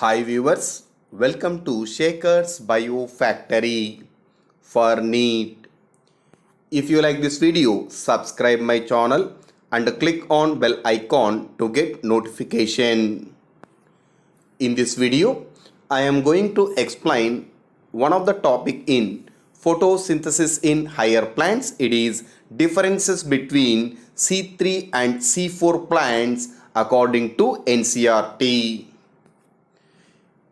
Hi viewers, welcome to Shakers Bio Factory for NEET. If you like this video, subscribe my channel and click on bell icon to get notification. In this video, I am going to explain one of the topic in photosynthesis in higher plants. It is differences between C3 and C4 plants according to NCRT.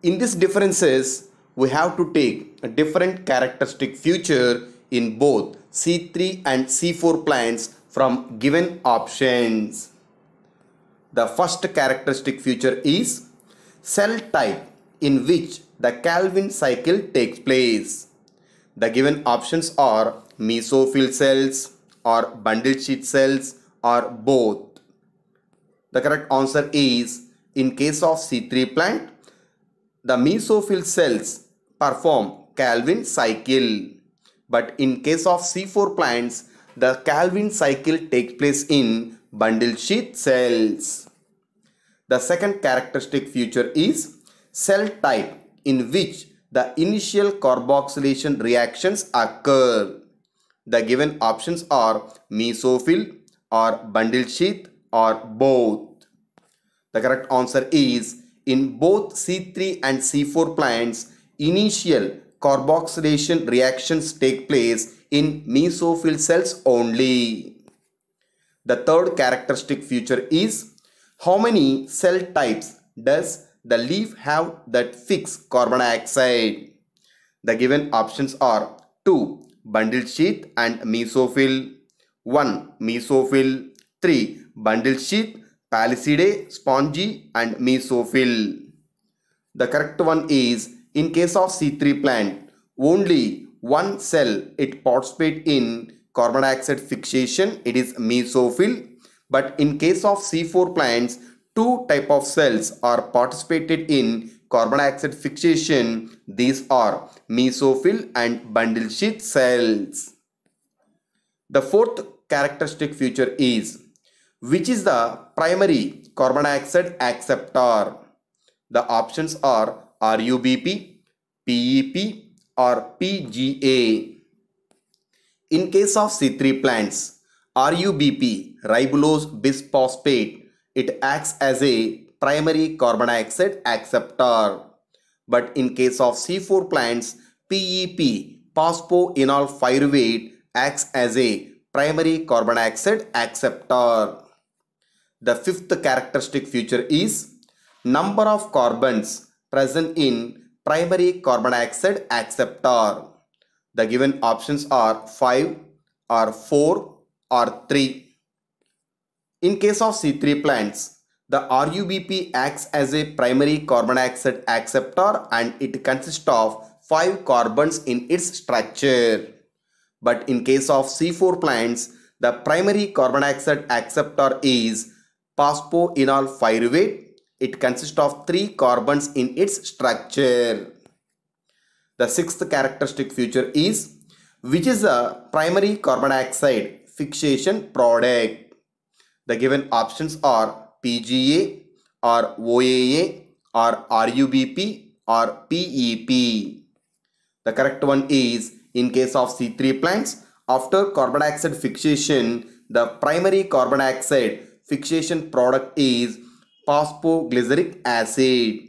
In these differences, we have to take a different characteristic feature in both C3 and C4 plants from given options. The first characteristic feature is cell type in which the Calvin cycle takes place. The given options are mesophyll cells or bundle sheet cells or both. The correct answer is in case of C3 plant, the mesophyll cells perform Calvin cycle. But in case of C4 plants, the Calvin cycle takes place in bundle sheath cells. The second characteristic feature is cell type in which the initial carboxylation reactions occur. The given options are mesophyll or bundle sheath or both. The correct answer is in both C3 and C4 plants, initial carboxylation reactions take place in mesophyll cells only. The third characteristic feature is how many cell types does the leaf have that fixed carbon dioxide. The given options are 2. Bundle sheath and mesophyll 1. Mesophyll 3. Bundle sheath, palisade, spongy and mesophyll. The correct one is in case of C3 plant only one cell it participate in carbon dioxide fixation it is mesophyll but in case of C4 plants two type of cells are participated in carbon dioxide fixation. These are mesophyll and bundle sheath cells. The fourth characteristic feature is which is the primary carbon dioxide acceptor. The options are RUBP, PEP or PGA. In case of C3 plants, RUBP, ribulose bisphosphate it acts as a primary carbon dioxide acceptor. But in case of C4 plants, PEP, phosphoenol pyruvate acts as a primary carbon dioxide acceptor. The fifth characteristic feature is number of carbons present in primary carbon dioxide acceptor. The given options are 5 or 4 or 3. In case of C3 plants, the RUBP acts as a primary carbon dioxide acceptor and it consists of 5 carbons in its structure. But in case of C4 plants, the primary carbon dioxide acceptor is phosphoenol pyruvate. It consists of 3 carbons in its structure. The sixth characteristic feature is which is a primary carbon dioxide fixation product the given options are PGA or OAA or RUBP or PEP. The correct one is in case of C3 plants after carbon dioxide fixation the primary carbon dioxide fixation product is phosphoglyceric acid.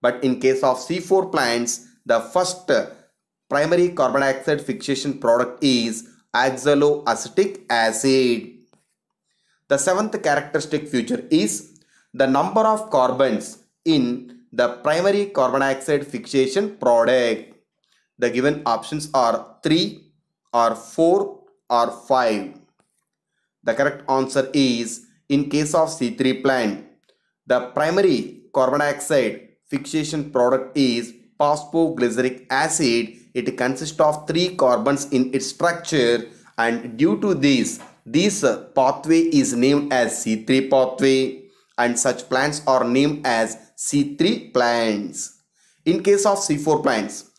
But in case of C4 plants the first primary carbon dioxide fixation product is oxaloacetic acid. The seventh characteristic feature is the number of carbons in the primary carbon dioxide fixation product. The given options are 3 or 4 or 5. The correct answer is in case of C3 plant, the primary carbon dioxide fixation product is phosphoglyceric acid. It consists of three carbons in its structure and due to this this uh, pathway is named as C3 pathway and such plants are named as C3 plants. In case of C4 plants,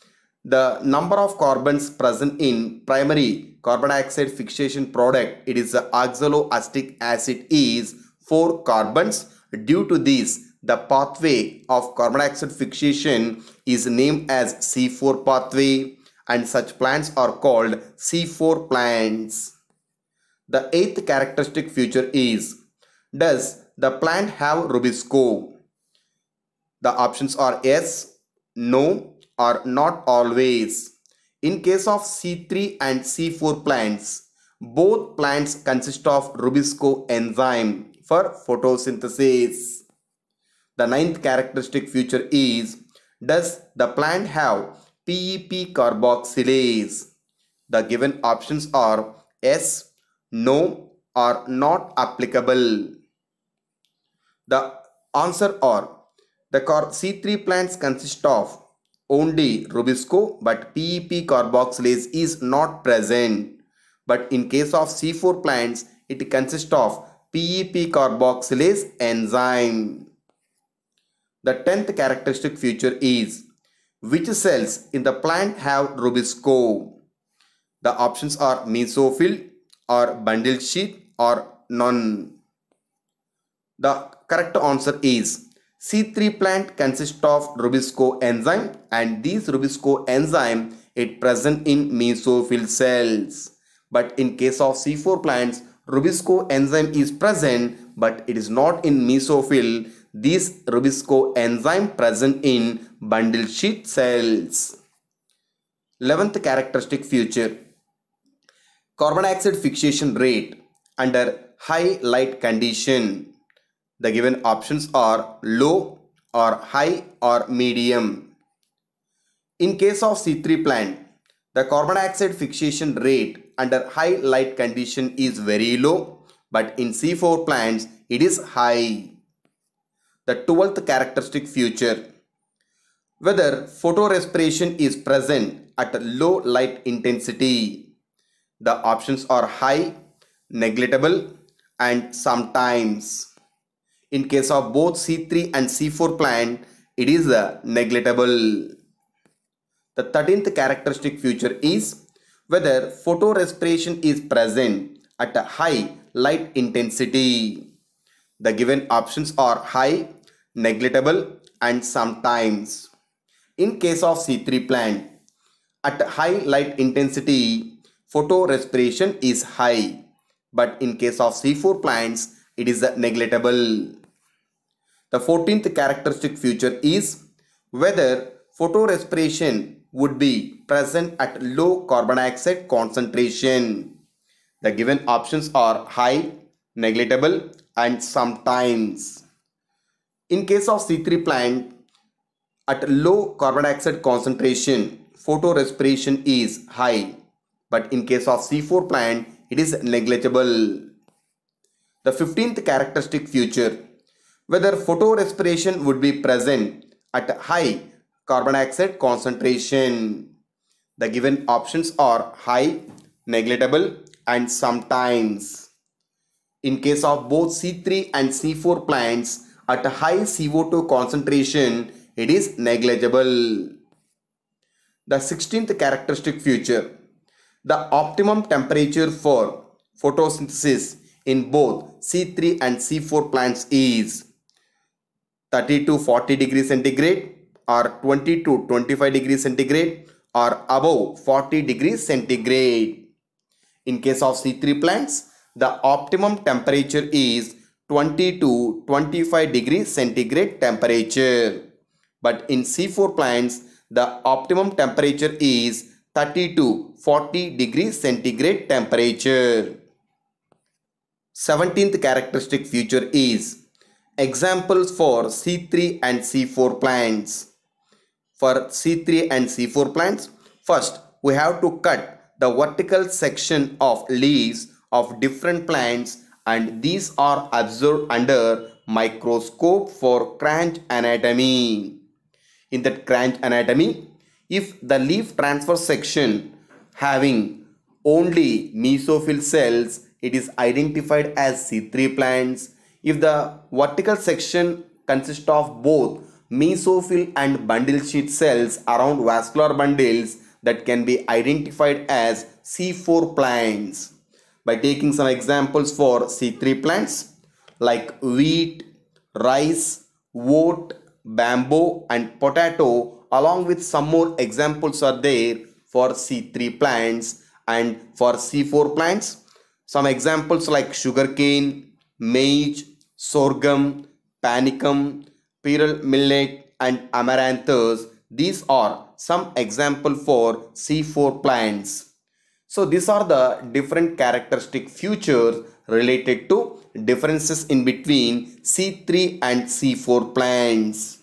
the number of carbons present in primary carbon dioxide fixation product, it is oxaloacetic acid is 4 carbons. Due to this, the pathway of carbon dioxide fixation is named as C4 pathway and such plants are called C4 plants. The eighth characteristic feature is Does the plant have Rubisco? The options are yes, no or not always. In case of C3 and C4 plants, both plants consist of Rubisco enzyme for photosynthesis. The ninth characteristic feature is Does the plant have PEP carboxylase? The given options are S, no or not applicable. The answer are the C3 plants consist of only Rubisco but PEP carboxylase is not present. But in case of C4 plants, it consists of PEP carboxylase enzyme. The 10th characteristic feature is which cells in the plant have Rubisco? The options are mesophyll, or bundle sheet or non. The correct answer is C3 plant consists of Rubisco enzyme and these Rubisco enzyme it present in mesophyll cells. But in case of C4 plants, Rubisco enzyme is present but it is not in mesophyll. This Rubisco enzyme present in bundle sheet cells. 11th characteristic feature carbon dioxide fixation rate under high light condition. The given options are low or high or medium. In case of C3 plant, the carbon dioxide fixation rate under high light condition is very low but in C4 plants it is high. The 12th characteristic feature whether photorespiration is present at low light intensity the options are high, negligible and sometimes. In case of both C3 and C4 plant, it is a uh, negligible. The 13th characteristic feature is whether photorespiration is present at a high light intensity. The given options are high, negligible and sometimes. In case of C3 plant, at high light intensity, photorespiration is high. But in case of C4 plants, it is negligible. The 14th characteristic feature is whether photorespiration would be present at low carbon dioxide concentration. The given options are high, negligible and sometimes. In case of C3 plant, at low carbon dioxide concentration, photorespiration is high but in case of C4 plant, it is negligible. The 15th characteristic feature, whether photorespiration would be present at high carbon dioxide concentration. The given options are high, negligible and sometimes. In case of both C3 and C4 plants, at high CO2 concentration, it is negligible. The 16th characteristic feature the optimum temperature for photosynthesis in both C3 and C4 plants is 30 to 40 degrees centigrade or 20 to 25 degrees centigrade or above 40 degrees centigrade. In case of C3 plants, the optimum temperature is 20 to 25 degrees centigrade temperature. But in C4 plants, the optimum temperature is 30 to 40 degree centigrade temperature. 17th characteristic feature is examples for C3 and C4 plants. For C3 and C4 plants, first we have to cut the vertical section of leaves of different plants and these are observed under microscope for cranch anatomy. In that cranch anatomy, if the leaf transfer section having only mesophyll cells it is identified as C3 plants. If the vertical section consists of both mesophyll and bundle sheath cells around vascular bundles that can be identified as C4 plants. By taking some examples for C3 plants like wheat, rice, wheat, bamboo and potato along with some more examples are there for C3 plants and for C4 plants. Some examples like sugarcane, maize, sorghum, panicum, pearl millet and amaranthus. These are some example for C4 plants. So these are the different characteristic features related to differences in between C3 and C4 plants.